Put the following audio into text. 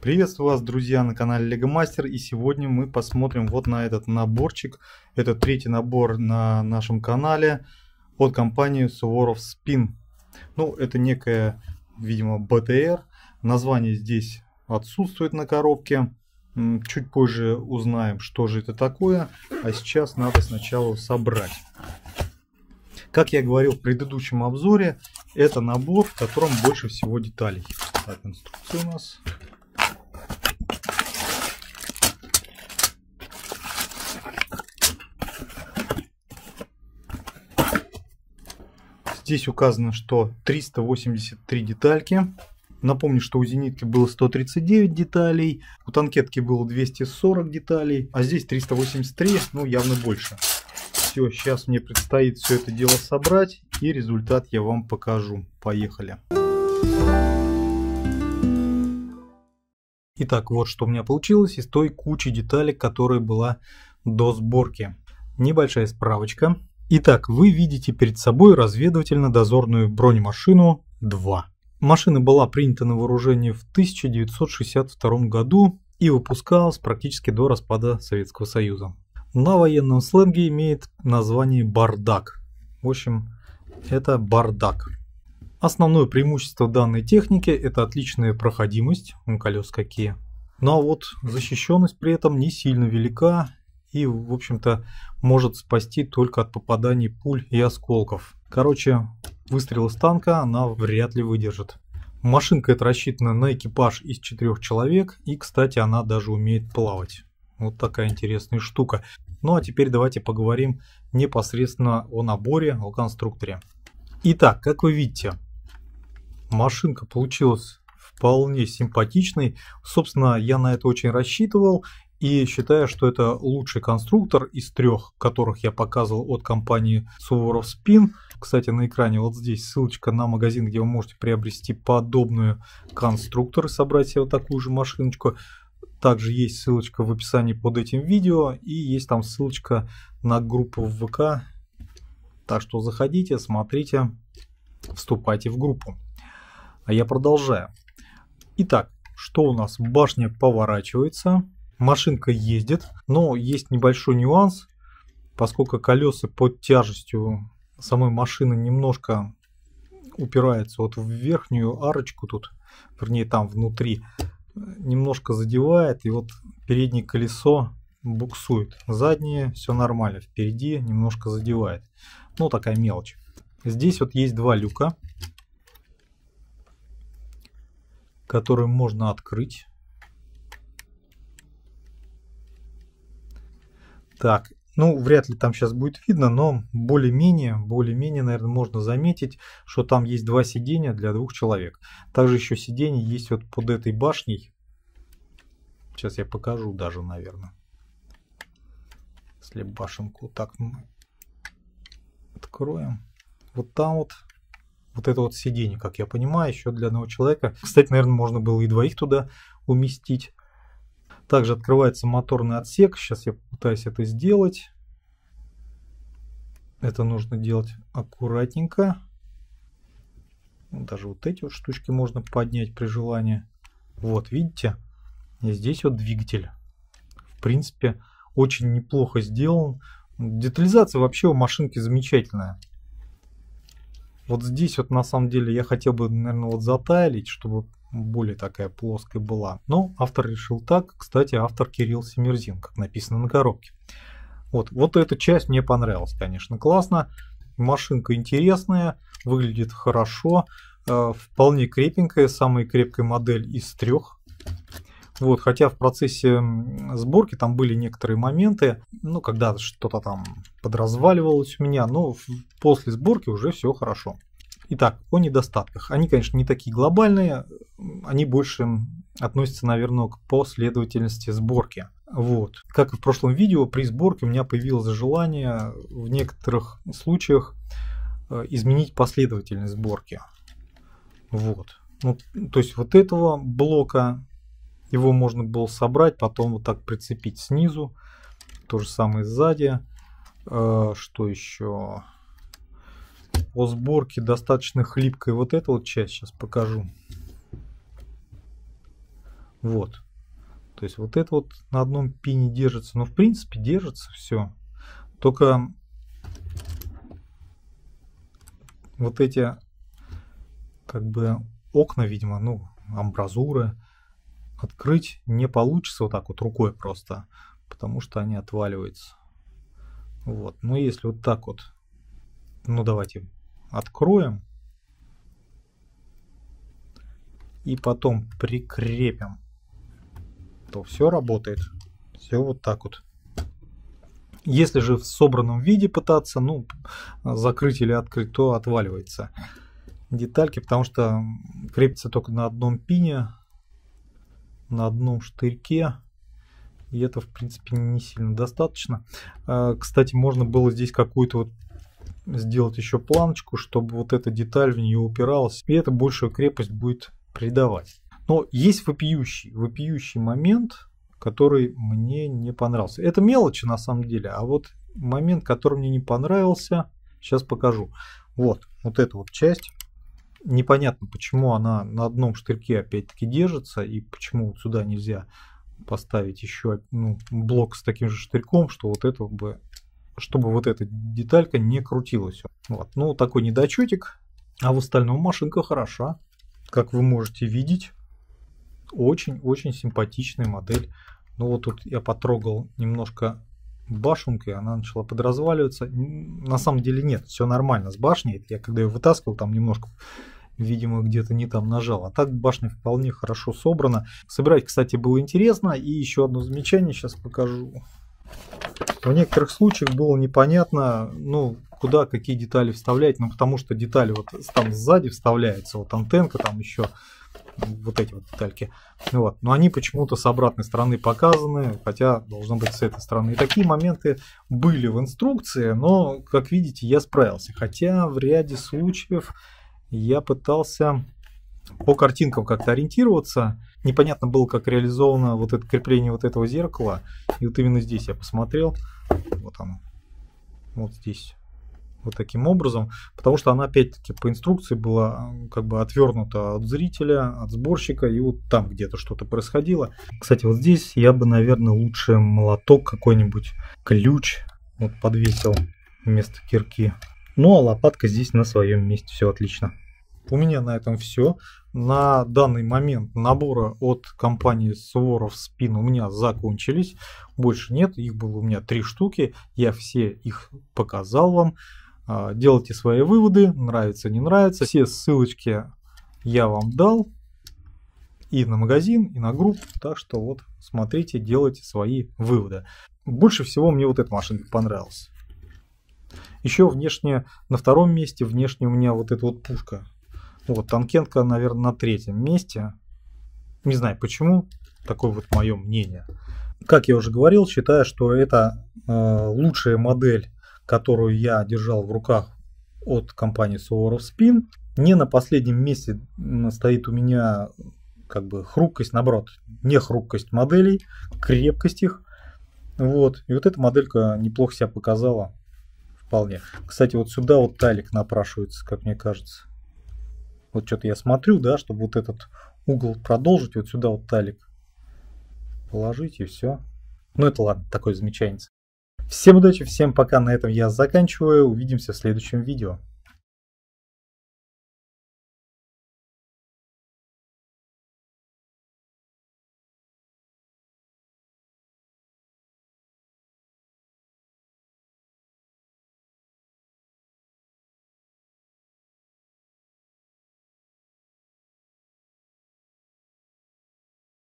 Приветствую вас, друзья, на канале Лего и сегодня мы посмотрим вот на этот наборчик. Это третий набор на нашем канале от компании Суворов Спин. Ну, это некая, видимо, БТР. Название здесь отсутствует на коробке. Чуть позже узнаем, что же это такое. А сейчас надо сначала собрать. Как я говорил в предыдущем обзоре, это набор, в котором больше всего деталей. Так, инструкция у нас. Здесь указано, что 383 детальки. Напомню, что у зенитки было 139 деталей, у танкетки было 240 деталей, а здесь 383, ну явно больше. Все, сейчас мне предстоит все это дело собрать и результат я вам покажу. Поехали. Итак, вот что у меня получилось из той кучи деталей, которая была до сборки. Небольшая справочка. Итак, вы видите перед собой разведывательно-дозорную бронемашину 2. Машина была принята на вооружение в 1962 году и выпускалась практически до распада Советского Союза. На военном сленге имеет название «бардак». В общем, это «бардак». Основное преимущество данной техники – это отличная проходимость, колес какие. Ну а вот защищенность при этом не сильно велика, и, в общем-то, может спасти только от попаданий пуль и осколков. Короче, выстрел из танка она вряд ли выдержит. Машинка это рассчитана на экипаж из четырех человек, и, кстати, она даже умеет плавать. Вот такая интересная штука. Ну а теперь давайте поговорим непосредственно о наборе, о конструкторе. Итак, как вы видите, машинка получилась вполне симпатичной. Собственно, я на это очень рассчитывал, и считаю, что это лучший конструктор из трех, которых я показывал от компании Суворов Спин. Кстати, на экране вот здесь ссылочка на магазин, где вы можете приобрести подобную конструктор и собрать себе вот такую же машиночку. Также есть ссылочка в описании под этим видео и есть там ссылочка на группу в ВК. Так что заходите, смотрите, вступайте в группу. А я продолжаю. Итак, что у нас? Башня поворачивается машинка ездит, но есть небольшой нюанс, поскольку колеса под тяжестью самой машины немножко упираются вот в верхнюю арочку тут, вернее там внутри, немножко задевает и вот переднее колесо буксует, заднее все нормально, впереди немножко задевает, ну такая мелочь. Здесь вот есть два люка, которые можно открыть Так, ну, вряд ли там сейчас будет видно, но более-менее, более-менее, наверное, можно заметить, что там есть два сиденья для двух человек. Также еще сиденье есть вот под этой башней. Сейчас я покажу даже, наверное. Если башенку так мы откроем. Вот там вот вот это вот сиденье, как я понимаю, еще для одного человека. Кстати, наверное, можно было и двоих туда уместить. Также открывается моторный отсек. Сейчас я пытаюсь это сделать. Это нужно делать аккуратненько. Даже вот эти вот штучки можно поднять при желании. Вот, видите? И здесь вот двигатель. В принципе, очень неплохо сделан. Детализация вообще у машинки замечательная. Вот здесь вот на самом деле я хотел бы, наверное, вот затайлить, чтобы более такая плоская была. Но автор решил так. Кстати, автор Кирилл Семерзин, как написано на коробке. Вот, вот эта часть мне понравилась, конечно, классно. Машинка интересная, выглядит хорошо, э, вполне крепенькая, самая крепкая модель из трех. Вот, хотя в процессе сборки там были некоторые моменты, ну, когда что-то там подразваливалось у меня, но после сборки уже все хорошо. Итак, о недостатках. Они, конечно, не такие глобальные, они больше относятся, наверное, к последовательности сборки. Вот. Как и в прошлом видео, при сборке у меня появилось желание в некоторых случаях э, изменить последовательность сборки. Вот. Ну, то есть вот этого блока, его можно было собрать, потом вот так прицепить снизу. То же самое сзади. Э, что еще? по сборке достаточно хлипкая вот эта вот часть. Сейчас покажу. Вот. То есть вот это вот на одном пине держится. Но ну, в принципе держится все. Только вот эти как бы окна, видимо, ну, амбразуры открыть не получится вот так вот рукой просто, потому что они отваливаются. Вот. Но если вот так вот, ну давайте откроем и потом прикрепим, то все работает. Все вот так вот. Если же в собранном виде пытаться, ну, закрыть или открыть, то отваливается детальки, потому что крепится только на одном пине, на одном штырьке. И это, в принципе, не сильно достаточно. А, кстати, можно было здесь какую-то вот сделать еще планочку, чтобы вот эта деталь в нее упиралась, и это большую крепость будет придавать. Но есть вопиющий, вопиющий момент, который мне не понравился. Это мелочи на самом деле, а вот момент, который мне не понравился, сейчас покажу. Вот, вот эта вот часть. Непонятно, почему она на одном штырьке опять-таки держится и почему вот сюда нельзя поставить еще ну, блок с таким же штырьком, что вот этого бы чтобы вот эта деталька не крутилась. Вот. Ну, такой недочетик. А в остальном машинка хороша. Как вы можете видеть, очень-очень симпатичная модель. Ну вот тут я потрогал немножко башенкой, она начала подразваливаться. На самом деле нет, все нормально с башней. Я когда ее вытаскивал, там немножко, видимо, где-то не там нажал. А так башня вполне хорошо собрана. Собирать, кстати, было интересно. И еще одно замечание сейчас покажу. В некоторых случаях было непонятно, ну, куда какие детали вставлять, ну, потому что детали вот там сзади вставляются, вот антенка там еще, вот эти вот детальки. Ну вот. Но они почему-то с обратной стороны показаны, хотя должно быть с этой стороны. И такие моменты были в инструкции, но, как видите, я справился. Хотя в ряде случаев я пытался по картинкам как-то ориентироваться. Непонятно было, как реализовано вот это крепление вот этого зеркала. И вот именно здесь я посмотрел. Вот оно. Вот здесь. Вот таким образом. Потому что она опять-таки по инструкции была как бы отвернута от зрителя, от сборщика. И вот там где-то что-то происходило. Кстати, вот здесь я бы, наверное, лучше молоток какой-нибудь, ключ вот подвесил вместо кирки. Ну а лопатка здесь на своем месте. Все отлично. У меня на этом все на данный момент набора от компании Суворов Спин у меня закончились. Больше нет, их было у меня три штуки. Я все их показал вам. А, делайте свои выводы, нравится, не нравится. Все ссылочки я вам дал и на магазин, и на группу. Так что вот смотрите, делайте свои выводы. Больше всего мне вот эта машинка понравилась. Еще внешне, на втором месте внешне у меня вот эта вот пушка ну, вот, Танкенко, наверное, на третьем месте. Не знаю почему, такое вот мое мнение. Как я уже говорил, считаю, что это э, лучшая модель, которую я держал в руках от компании Suvorov Spin. Не на последнем месте стоит у меня как бы хрупкость, наоборот, не хрупкость моделей, крепкость их. Вот. И вот эта моделька неплохо себя показала. Вполне. Кстати, вот сюда вот талик напрашивается, как мне кажется. Вот что-то я смотрю, да, чтобы вот этот угол продолжить, вот сюда вот талик положить и все. Ну это ладно, такой замечание. Всем удачи, всем пока, на этом я заканчиваю, увидимся в следующем видео.